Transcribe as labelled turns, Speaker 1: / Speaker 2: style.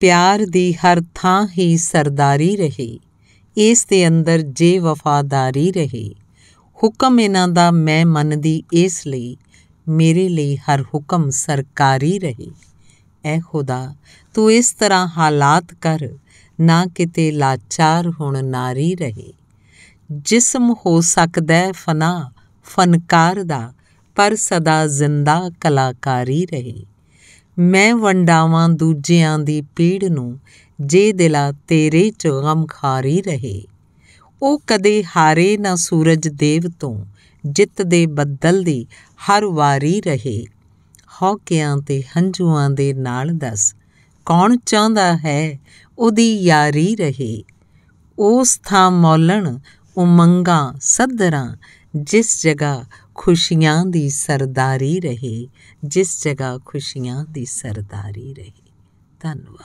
Speaker 1: ਪਿਆਰ ਦੀ ਹਰ ਥਾਂ ਹੀ ਸਰਦਾਰੀ ਰਹੀ ਇਸ ਦੇ ਅੰਦਰ ਜੇ ਵਫਾਦਾਰੀ ਰਹੀ ਹੁਕਮ ਇਹਨਾਂ ਦਾ ਮੈਂ ਮੰਨਦੀ ਇਸ ਲਈ ਮੇਰੇ ਲਈ ਹਰ ਹੁਕਮ ਸਰਕਾਰੀ ਰਹੀ ਐ ਖੁਦਾ ਤੂੰ ਇਸ ਤਰ੍ਹਾਂ ਹਾਲਾਤ ਕਰ ਨਾ ਕਿਤੇ ਲਾਚਾਰ ਹੁਣ ਨਾਰੀ ਰਹੇ ਜਿਸਮ ਹੋ ਸਕਦਾ ਫਨਾ ਫਨਕਾਰ ਦਾ ਪਰ ਸਦਾ ਜ਼ਿੰਦਾ ਕਲਾਕਾਰੀ ਰਹੇ ਮੈਂ ਵੰਡਾਵਾਂ ਦੂਜਿਆਂ ਦੀ ਪੀੜ ਨੂੰ ਜੇ ਦਿਲਾ ਤੇਰੇ ਚ ਖਾਰੀ ਰਹੇ ਉਹ ਕਦੇ ਹਾਰੇ ਨਾ ਸੂਰਜ ਦੇਵ ਤੋਂ ਜਿੱਤ ਦੇ ਬੱਦਲ ਦੀ ਹਰ ਵਾਰੀ ਰਹੇ ਹੌਕਿਆਂ ਤੇ ਹੰਝੂਆਂ ਦੇ ਨਾਲ ਦੱਸ ਕੌਣ ਚਾਹੁੰਦਾ ਹੈ ਉਹਦੀ ਯਾਰੀ ਰਹੇ ਉਸ ਥਾਂ ਮੌਲਣ ਉਮੰਗਾ ਸਦਰਾਂ ਜਿਸ ਜਗ੍ਹਾ ਖੁਸ਼ੀਆਂ ਦੀ ਸਰਦਾਰੀ ਰਹੇ ਜਿਸ ਜਗ੍ਹਾ ਖੁਸ਼ੀਆਂ ਦੀ ਸਰਦਾਰੀ ਰਹੇ ਧੰਨਵਾਦ